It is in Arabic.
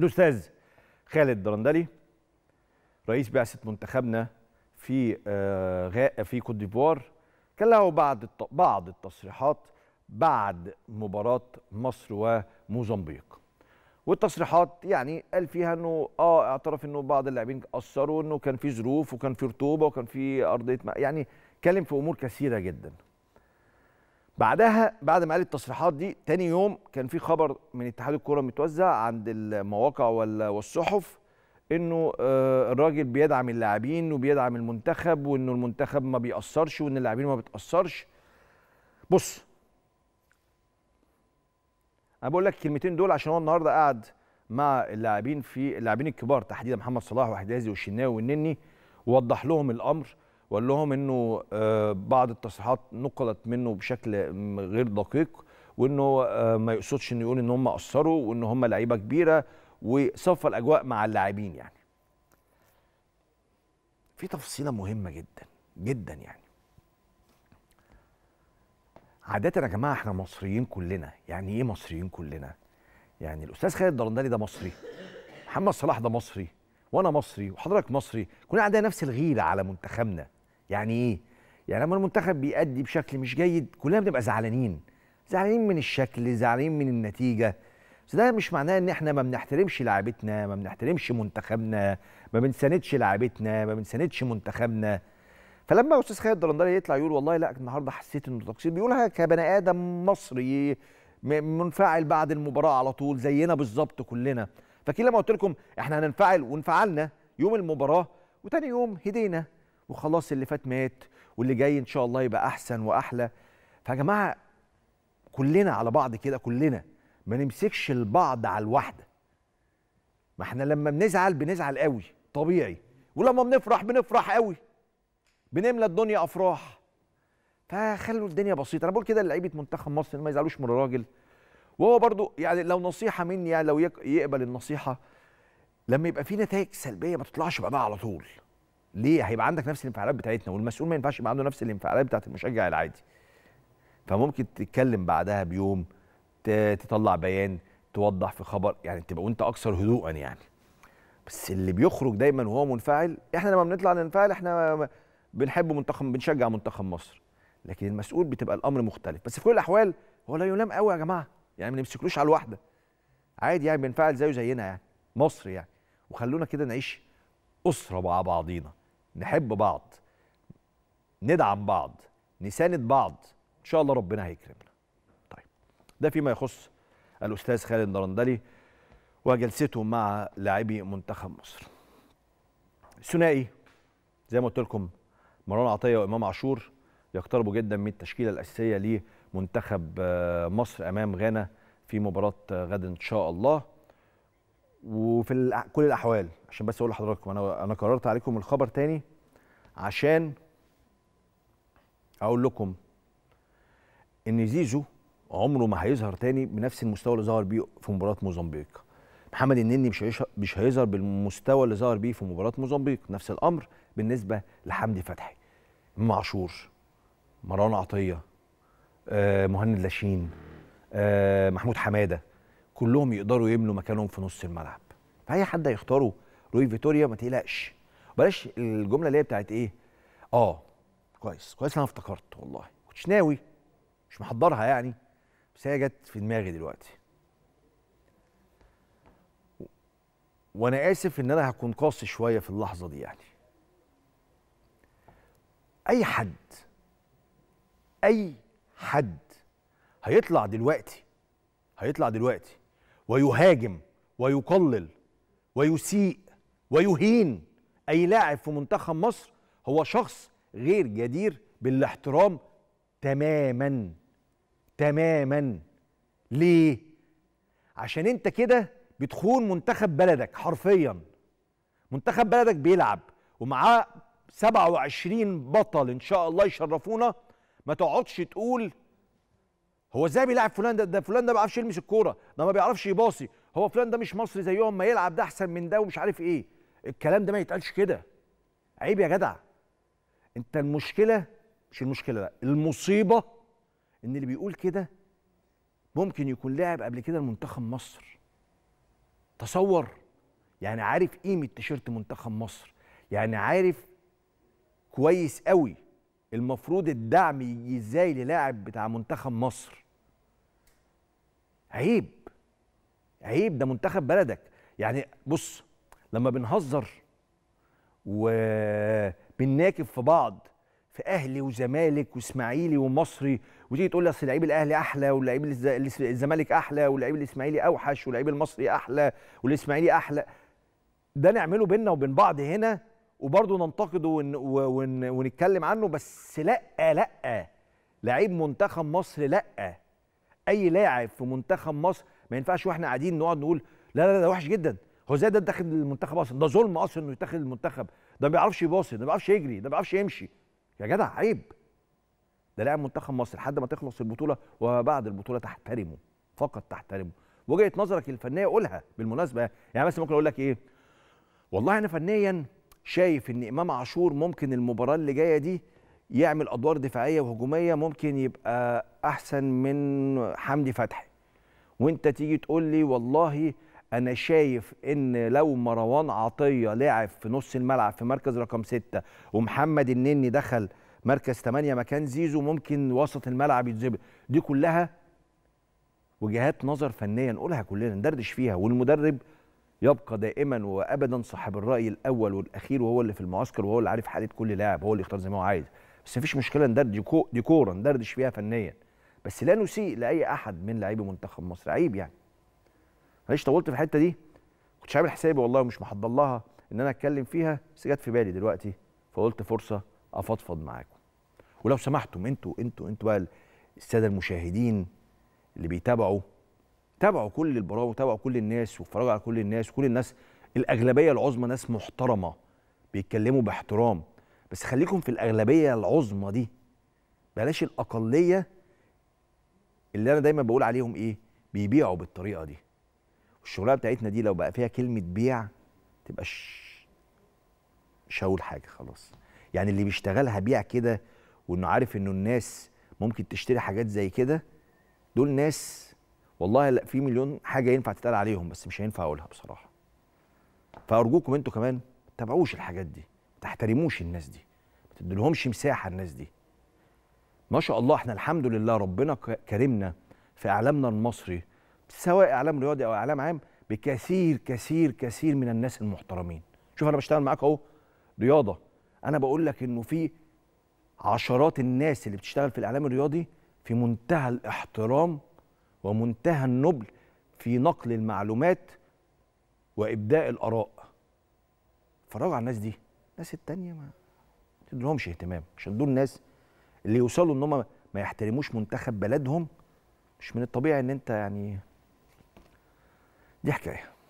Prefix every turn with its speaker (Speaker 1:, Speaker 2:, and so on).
Speaker 1: الاستاذ خالد درندلي رئيس بعثه منتخبنا في آه، في كوت ديفوار كان له بعض بعض التصريحات بعد مباراه مصر وموزمبيق والتصريحات يعني قال فيها انه اه اعترف انه بعض اللاعبين قصروا انه كان في ظروف وكان في رطوبه وكان في ارضيه يعني اتكلم في امور كثيره جدا بعدها بعد ما قال التصريحات دي تاني يوم كان في خبر من اتحاد الكوره متوزع عند المواقع والصحف انه آه، الراجل بيدعم اللاعبين وبيدعم المنتخب وانه المنتخب ما بيأثرش وان اللاعبين ما بتأثرش بص انا بقول لك الكلمتين دول عشان هو النهارده قاعد مع اللاعبين في اللاعبين الكبار تحديدا محمد صلاح وحجازي والشناوي والنني ووضح لهم الامر وقال لهم انه آه، بعض التصريحات نقلت منه بشكل غير دقيق وانه آه، ما يقصدش انه يقول ان هم قصروا وان هم لعيبه كبيره وصفى الاجواء مع اللاعبين يعني. في تفصيله مهمه جدا جدا يعني. عادة يا جماعة احنا مصريين كلنا، يعني ايه مصريين كلنا؟ يعني الأستاذ خالد الدرندلي ده مصري، محمد صلاح ده مصري، وانا مصري وحضرتك مصري، كلنا عندنا نفس الغيرة على منتخبنا. يعني ايه يعني لما المنتخب بيأدي بشكل مش جيد كلنا بنبقى زعلانين زعلانين من الشكل زعلانين من النتيجه بس ده مش معناه ان احنا ما بنحترمش لاعيبتنا ما بنحترمش منتخبنا ما بنساندش لاعيبتنا ما بنساندش منتخبنا فلما استاذ خالد الدرندلي يطلع يقول والله لا النهارده حسيت انه تقصير بيقولها كبني ادم مصري منفعل بعد المباراه على طول زينا بالظبط كلنا فاكرين لما قلت لكم احنا هننفعل وانفعلنا يوم المباراه وتاني يوم هدينا وخلاص اللي فات مات واللي جاي ان شاء الله يبقى احسن واحلى فيا جماعه كلنا على بعض كده كلنا ما نمسكش البعض على الواحده ما احنا لما بنزعل بنزعل قوي طبيعي ولما بنفرح بنفرح قوي بنملى الدنيا افراح فخلوا الدنيا بسيطه انا بقول كده لعيبه منتخب مصر ما يزعلوش من الراجل وهو برضو يعني لو نصيحه مني يعني لو يقبل النصيحه لما يبقى في نتائج سلبيه ما تطلعش بقى على طول ليه هيبقى عندك نفس الانفعالات بتاعتنا والمسؤول ما ينفعش يبقى عنده نفس الانفعالات بتاعت المشجع العادي فممكن تتكلم بعدها بيوم تطلع بيان توضح في خبر يعني تبقى وانت اكثر هدوءا يعني بس اللي بيخرج دايما وهو منفعل احنا لما بنطلع ننفعل احنا بنحب منتخب بنشجع منتخب مصر لكن المسؤول بتبقى الامر مختلف بس في كل الاحوال هو لا يلام قوي يا جماعه يعني ما نمسكلوش على الواحده عادي يعني بنفعل زيه زينا يعني مصر يعني وخلونا كده نعيش اسره مع بعضينا نحب بعض ندعم بعض نساند بعض ان شاء الله ربنا هيكرمنا طيب ده فيما يخص الاستاذ خالد الدرندلي وجلسته مع لاعبي منتخب مصر ثنائي زي ما قلت لكم مروان عطيه وامام عاشور يقتربوا جدا من التشكيله الاساسيه لمنتخب آه، مصر امام غانا في مباراه آه، غد ان شاء الله وفي كل الاحوال عشان بس اقول لحضراتكم انا انا قررت عليكم الخبر تاني عشان اقول لكم ان زيزو عمره ما هيظهر تاني بنفس المستوى اللي ظهر بيه في مباراه موزمبيق محمد النني مش مش هيظهر بالمستوى اللي ظهر بيه في مباراه موزمبيق نفس الامر بالنسبه لحمدي فتحي امام عاشور مروان عطيه آه، مهند لاشين آه، محمود حماده كلهم يقدروا يملوا مكانهم في نص الملعب فاي حد هيختاره روي فيتوريا ما تقلقش بلاش الجمله اللي هي بتاعت ايه اه كويس كويس انا افتكرت والله كنتش ناوي مش محضرها يعني بس هي جت في دماغي دلوقتي وانا اسف ان انا هكون قاسي شويه في اللحظه دي يعني اي حد اي حد هيطلع دلوقتي هيطلع دلوقتي ويهاجم ويقلل ويسيء ويهين اي لاعب في منتخب مصر هو شخص غير جدير بالاحترام تماما تماما ليه عشان انت كده بتخون منتخب بلدك حرفيا منتخب بلدك بيلعب ومعاه 27 بطل ان شاء الله يشرفونا ما تقعدش تقول هو ازاي بيلعب فلان ده ده فلان ده ما بيعرفش يلمس الكوره ده ما بيعرفش يباصي هو فلان ده مش مصري زيهم ما يلعب ده احسن من ده ومش عارف ايه الكلام ده ما يتقالش كده عيب يا جدع انت المشكله مش المشكله لا المصيبه ان اللي بيقول كده ممكن يكون لاعب قبل كده لمنتخب مصر تصور يعني عارف قيمه تيشيرت منتخب مصر يعني عارف كويس قوي المفروض الدعم يجي ازاي للاعب بتاع منتخب مصر عيب عيب ده منتخب بلدك يعني بص لما بنهزر وبنناكب في بعض في اهلي وزمالك واسماعيلي ومصري وتيجي تقول لي اصل لعيب الاهلي احلى واللعيب الزمالك احلى واللعيب الاسماعيلي اوحش واللعيب المصري احلى والاسماعيلي احلى ده نعمله بينا وبين بعض هنا وبرضه ننتقده ون ون ونتكلم عنه بس لا لا لعيب منتخب مصر لا اي لاعب في منتخب مصر ما ينفعش واحنا قاعدين نقعد نقول لا لا ده وحش جدا هو ازاي ده داخل المنتخب اصلا ده ظلم اصلا انه يتاخد المنتخب ده ما بيعرفش يباصي ده ما بيعرفش يجري ده ما بيعرفش يمشي يا جدع عيب ده لاعب منتخب مصر لحد ما تخلص البطوله وبعد البطوله تحترمه فقط تحترمه وجهه نظرك الفنيه قولها بالمناسبه يعني مثلا ممكن اقول لك ايه والله انا فنيا شايف ان امام عاشور ممكن المباراه اللي جايه دي يعمل ادوار دفاعيه وهجوميه ممكن يبقى احسن من حمدي فتحي وانت تيجي تقول لي والله انا شايف ان لو مروان عطيه لعب في نص الملعب في مركز رقم ستة ومحمد النني دخل مركز 8 مكان زيزو ممكن وسط الملعب يتظبط دي كلها وجهات نظر فنيه نقولها كلنا ندردش فيها والمدرب يبقى دائما وابدا صاحب الراي الاول والاخير وهو اللي في المعسكر وهو اللي عارف حاله كل لاعب هو اللي يختار زي ما هو عايز بس مفيش مشكله ندردش ديكورا ندردش فيها فنيا بس لا نسيء لاي احد من لاعبي منتخب مصر عيب يعني معلش طولت في الحته دي كنتش عامل حسابي والله ومش محضر لها ان انا اتكلم فيها بس جت في بالي دلوقتي فقلت فرصه افضفض معاكم ولو سمحتم انتوا انتوا انتوا بقى الساده المشاهدين اللي بيتابعوا تابعوا كل البرامج وتابعوا كل الناس واتفرجوا على كل الناس وكل الناس الاغلبيه العظمى ناس محترمه بيتكلموا باحترام بس خليكم في الاغلبيه العظمى دي بلاش الاقليه اللي انا دايما بقول عليهم ايه بيبيعوا بالطريقه دي والشغلانه بتاعتنا دي لو بقى فيها كلمه بيع تبقى مش هقول حاجه خلاص يعني اللي بيشتغلها بيع كده وانه عارف انه الناس ممكن تشتري حاجات زي كده دول ناس والله لا في مليون حاجه ينفع تتقال عليهم بس مش هينفع اقولها بصراحه فارجوكم انتوا كمان ما تتابعوش الحاجات دي ما تحترموش الناس دي ما تدولهمش مساحه الناس دي ما شاء الله احنا الحمد لله ربنا كرمنا في اعلامنا المصري سواء اعلام رياضي او اعلام عام بكثير كثير كثير من الناس المحترمين شوف انا بشتغل معاك اهو رياضه انا بقول لك انه في عشرات الناس اللي بتشتغل في الاعلام الرياضي في منتهى الاحترام ومنتهى النبل في نقل المعلومات وابداء الاراء اتفرجوا على الناس دي الناس التانية ما تدولهمش اهتمام عشان دول الناس اللي يوصلوا ان هم ما يحترموش منتخب بلدهم مش من الطبيعي ان انت يعني دي حكايه